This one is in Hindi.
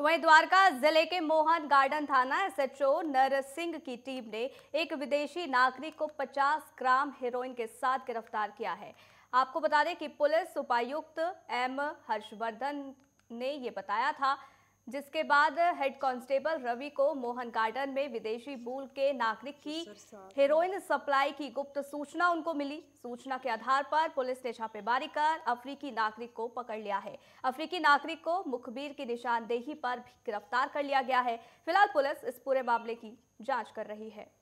तो वहीं द्वारका जिले के मोहन गार्डन थाना एसएचओ सिंह की टीम ने एक विदेशी नागरिक को 50 ग्राम हेरोइन के साथ गिरफ्तार किया है आपको बता दें कि पुलिस उपायुक्त एम हर्षवर्धन ने ये बताया था जिसके बाद हेड कांस्टेबल रवि को मोहन गार्डन में विदेशी मूल के नागरिक की हेरोइन सप्लाई की गुप्त सूचना उनको मिली सूचना के आधार पर पुलिस ने छापेमारी कर अफ्रीकी नागरिक को पकड़ लिया है अफ्रीकी नागरिक को मुखबिर की निशानदेही पर भी गिरफ्तार कर लिया गया है फिलहाल पुलिस इस पूरे मामले की जांच कर रही है